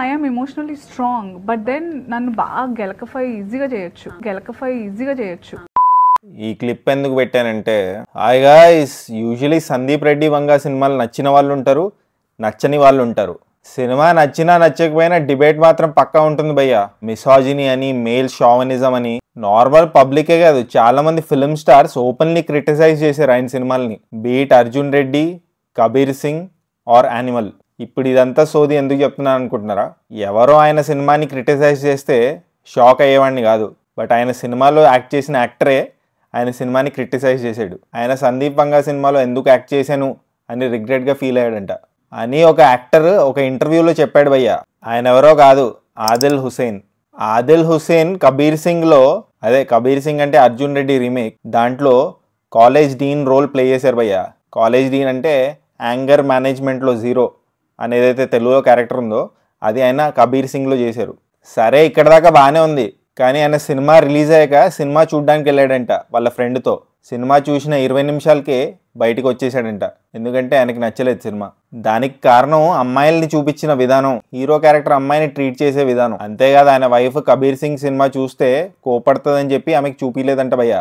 am emotionally strong but then నన్ను బాగా గెలకఫై ఈజీగా చేయొచ్చు గెలకఫై ఈజీగా చేయొచ్చు ఈ క్లిప్ ఎందుకు పెట్టానంటే హాయిగా యూజువలీ సందీప్ రెడ్డి వంగ సినిమాలు నచ్చిన వాళ్ళు ఉంటారు నచ్చని వాళ్ళు ఉంటారు సినిమా నచ్చినా నచ్చకపోయినా డిబేట్ మాత్రం పక్కా ఉంటుంది భయ్య మిసాజిని అని మేల్ షావనిజం అని నార్మల్ పబ్లికే కాదు చాలా మంది ఫిల్మ్ స్టార్స్ ఓపెన్లీ క్రిటిసైజ్ చేశారు ఆయన సినిమాల్ని be it Arjun Reddy Kabir Singh or Animal ఇప్పుడు ఇదంతా సోది ఎందుకు చెప్తున్నాను అనుకుంటున్నారా ఎవరో ఆయన సినిమాని క్రిటిసైజ్ చేస్తే షాక్ అయ్యేవాడిని కాదు బట్ ఆయన సినిమాలో యాక్ట్ చేసిన యాక్టరే ఆయన సినిమాని క్రిటిసైజ్ చేశాడు ఆయన సందీప్ బంగా సినిమాలో ఎందుకు యాక్ట్ చేశాను అని రిగ్రెట్గా ఫీల్ అయ్యాడంట అని ఒక యాక్టర్ ఒక ఇంటర్వ్యూలో చెప్పాడు భయ్య ఆయన ఎవరో కాదు ఆదిల్ హుసేన్ ఆదిల్ హుసేన్ కబీర్ సింగ్లో అదే కబీర్ సింగ్ అంటే అర్జున్ రెడ్డి రీమేక్ దాంట్లో కాలేజ్ డీన్ రోల్ ప్లే చేశారు భయ్య కాలేజ్ డీన్ అంటే యాంగర్ మేనేజ్మెంట్లో జీరో అని ఏదైతే తెలుగులో క్యారెక్టర్ ఉందో అది ఆయన కబీర్ సింగ్లో చేశారు సరే ఇక్కడ దాకా బాగానే ఉంది కానీ ఆయన సినిమా రిలీజ్ అయ్యాక సినిమా చూడడానికి వెళ్ళాడంట వాళ్ళ ఫ్రెండ్తో సినిమా చూసిన ఇరవై నిమిషాలకే బయటకు వచ్చేసాడంట ఎందుకంటే ఆయనకి నచ్చలేదు సినిమా దానికి కారణం అమ్మాయిల్ని చూపించిన విధానం హీరో క్యారెక్టర్ అమ్మాయిని ట్రీట్ చేసే విధానం అంతేకాదు ఆయన వైఫ్ కబీర్ సింగ్ సినిమా చూస్తే కోపడుతుందని చెప్పి ఆమెకు చూపించలేదంట భయ్య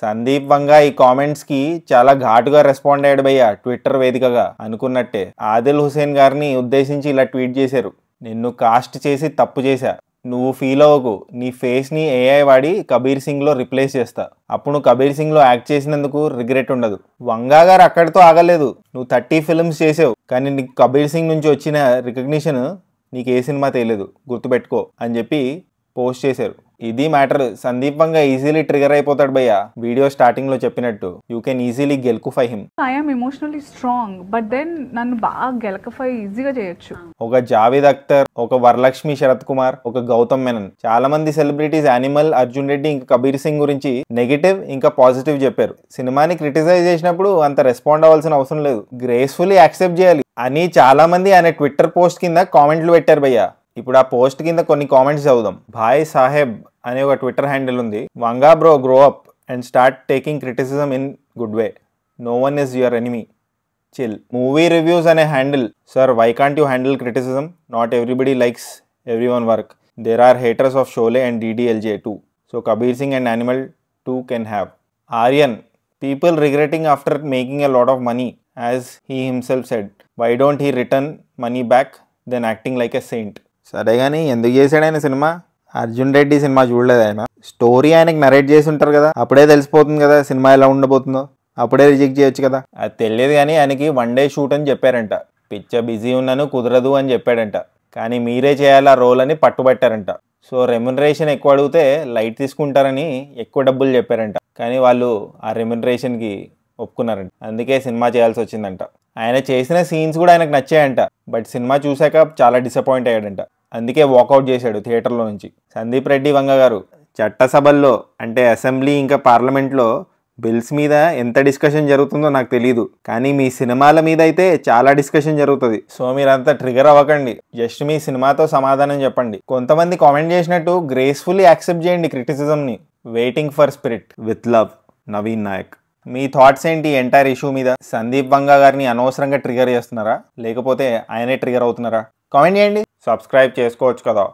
సందీప్ వంగా ఈ కామెంట్స్ కి చాలా ఘాటుగా రెస్పాండ్ అయ్యాడు భయ్య ట్విట్టర్ వేదికగా అనుకున్నట్టే ఆదిల్ హుసేన్ గారిని ఉద్దేశించి ఇలా ట్వీట్ చేశారు నిన్ను కాస్ట్ చేసి తప్పు చేశా నువ్వు ఫీల్ అవ్వకు నీ ఫేస్ని ఏఐ వాడి కబీర్ సింగ్లో రిప్లేస్ చేస్తా అప్పుడు నువ్వు కబీర్ సింగ్లో యాక్ట్ చేసినందుకు రిగ్రెట్ ఉండదు వంగా గారు అక్కడితో ఆగలేదు నువ్వు థర్టీ ఫిల్మ్స్ చేసావు కానీ నీకు కబీర్ సింగ్ నుంచి వచ్చిన రికగ్నిషన్ నీకు ఏ సినిమా తెలియదు గుర్తుపెట్టుకో అని చెప్పి పోస్ట్ చేశారు ఇది మ్యాటర్ సందీపంగా ఈజీలీ ట్రిగర్ అయిపోతాడు భయ్య వీడియో స్టార్టింగ్ లో చెప్పినట్టు యూ కెన్ ఈజీలీ గెలుకుఫై him I'm emotionally strong but then నన్ను బాగా గెలకఫై ఈజీగా చేయొచ్చు ఒక జావేద్ అఖ్తర్ ఒక వరలక్ష్మి శరత్ కుమార్ ఒక గౌతమ్ మెనన్ చాలా మంది సెలబ్రిటీస్ యానిమల్ అర్జున్ రెడ్డి ఇంకా కబీర్ సింగ్ గురించి నెగిటివ్ ఇంకా పాజిటివ్ చెప్పారు సినిమాని క్రిటిసైజ్ చేసినప్పుడు అంత రెస్పాండ్ అవ్వాల్సిన అవసరం లేదు గ్రేస్ఫుల్లీ యాక్సెప్ట్ చేయాలి అని చాలా మంది ఆయన ట్విట్టర్ పోస్ట్ కింద కామెంట్లు పెట్టారు భయ్య ఇప్పుడు ఆ పోస్ట్ కింద కొన్ని కామెంట్స్ చదువుదాం భాయ్ సాహెబ్ అనే ఒక ట్విట్టర్ హ్యాండిల్ ఉంది Vanga bro grow up and start taking criticism in good way no one is your enemy chill movie reviews అనే handle sir why can't you handle criticism not everybody likes every one work there are haters of Sholay and DDLJ too so Kabir Singh and Animal too can have Aryan people regretting after making a lot of money as he himself said why don't he return money back then acting like a saint సరే కానీ ఎందుకు చేశాడు ఆయన cinema Arjun Reddy cinema చూడలేదు ఆయన story ఆయనకి narrate చేసి ఉంటారు కదా అప్పుడే తెలిసిపోతుంది కదా సినిమా ఎలా ఉండబోతుందో అప్పుడే రిజెక్ట్ చేయొచ్చు కదా అది తెలియదు కానీ ఆయనకి వన్ డే షూట్ అని చెప్పారంట పిచ్చ బిజీ ఉన్నాను కుదరదు అని చెప్పాడంట కానీ మీరే చేయాలి ఆ రోల్ అని పట్టుబట్టారంట సో రెమ్యునరేషన్ ఎక్కువ అడిగితే లైట్ తీసుకుంటారని ఎక్కువ డబ్బులు చెప్పారంట కానీ వాళ్ళు ఆ రెమ్యునరేషన్కి ఒప్పుకున్నారంట అందుకే సినిమా చేయాల్సి వచ్చిందంట ఆయన చేసిన సీన్స్ కూడా ఆయనకు నచ్చాయంట బట్ సినిమా చూశాక చాలా డిసప్పాయింట్ అయ్యాడంట అందుకే వాకౌట్ చేశాడు థియేటర్లో నుంచి సందీప్ రెడ్డి వంగ గారు చట్టసభల్లో అంటే అసెంబ్లీ ఇంకా పార్లమెంట్లో బిల్స్ మీద ఎంత డిస్కషన్ జరుగుతుందో నాకు తెలియదు కానీ మీ సినిమాల మీద అయితే చాలా డిస్కషన్ జరుగుతుంది సో మీరంతా ట్రిగర్ అవ్వకండి జస్ట్ మీ సినిమాతో సమాధానం చెప్పండి కొంతమంది కామెంట్ చేసినట్టు గ్రేస్ఫుల్లీ యాక్సెప్ట్ చేయండి క్రిటిసిజంని waiting for spirit with love Naveen Nayak మీ థాట్స్ ఏంటి ఎంటైర్ ఇష్యూ మీద సందీప్ బంగా గారిని అనవసరంగా ట్రిగర్ చేస్తున్నారా లేకపోతే ఆయనే ట్రిగర్ అవుతున్నారా కామెంట్ చేయండి सबस्क्रैब् चुस्कुँ कदा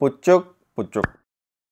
पुछुक् पुछुक्